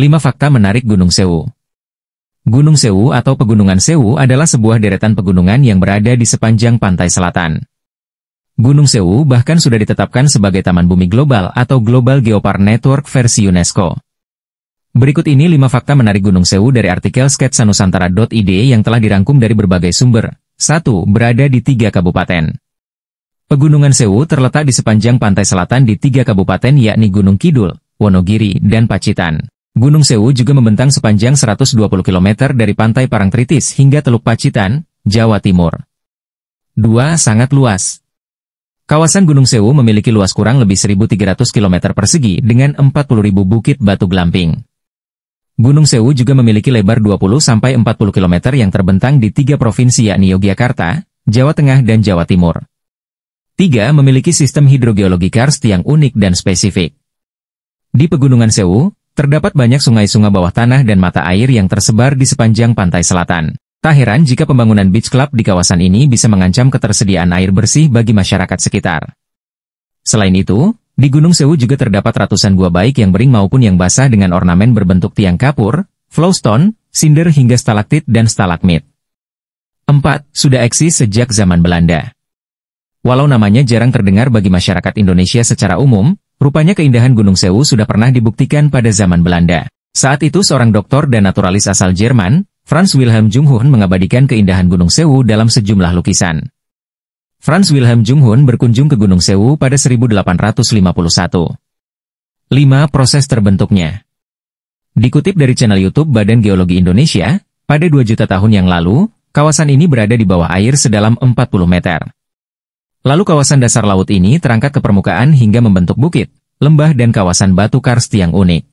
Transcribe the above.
5 Fakta Menarik Gunung Sewu Gunung Sewu atau Pegunungan Sewu adalah sebuah deretan pegunungan yang berada di sepanjang pantai selatan. Gunung Sewu bahkan sudah ditetapkan sebagai Taman Bumi Global atau Global Geopark Network versi UNESCO. Berikut ini 5 fakta menarik Gunung Sewu dari artikel sketsanusantara.id yang telah dirangkum dari berbagai sumber. 1. Berada di tiga kabupaten. Pegunungan Sewu terletak di sepanjang pantai selatan di tiga kabupaten yakni Gunung Kidul, Wonogiri, dan Pacitan. Gunung Sewu juga membentang sepanjang 120 km dari pantai Parangtritis hingga Teluk Pacitan, Jawa Timur. 2. Sangat luas. Kawasan Gunung Sewu memiliki luas kurang lebih 1.300 km persegi dengan 40.000 bukit batu glamping. Gunung Sewu juga memiliki lebar 20-40 km yang terbentang di tiga provinsi yakni Yogyakarta, Jawa Tengah dan Jawa Timur. 3. Memiliki sistem hidrogeologi karst yang unik dan spesifik. Di Pegunungan Sewu, Terdapat banyak sungai-sungai bawah tanah dan mata air yang tersebar di sepanjang pantai selatan. Tak heran jika pembangunan beach club di kawasan ini bisa mengancam ketersediaan air bersih bagi masyarakat sekitar. Selain itu, di Gunung Sewu juga terdapat ratusan gua baik yang bering maupun yang basah dengan ornamen berbentuk tiang kapur, flowstone, cinder hingga stalaktit dan stalagmit. 4. Sudah eksis sejak zaman Belanda. Walau namanya jarang terdengar bagi masyarakat Indonesia secara umum, Rupanya keindahan Gunung Sewu sudah pernah dibuktikan pada zaman Belanda. Saat itu seorang dokter dan naturalis asal Jerman, Franz Wilhelm Junghun mengabadikan keindahan Gunung Sewu dalam sejumlah lukisan. Franz Wilhelm Junghun berkunjung ke Gunung Sewu pada 1851. 5. Proses terbentuknya Dikutip dari channel YouTube Badan Geologi Indonesia, pada 2 juta tahun yang lalu, kawasan ini berada di bawah air sedalam 40 meter. Lalu kawasan dasar laut ini terangkat ke permukaan hingga membentuk bukit, lembah dan kawasan batu karst yang unik.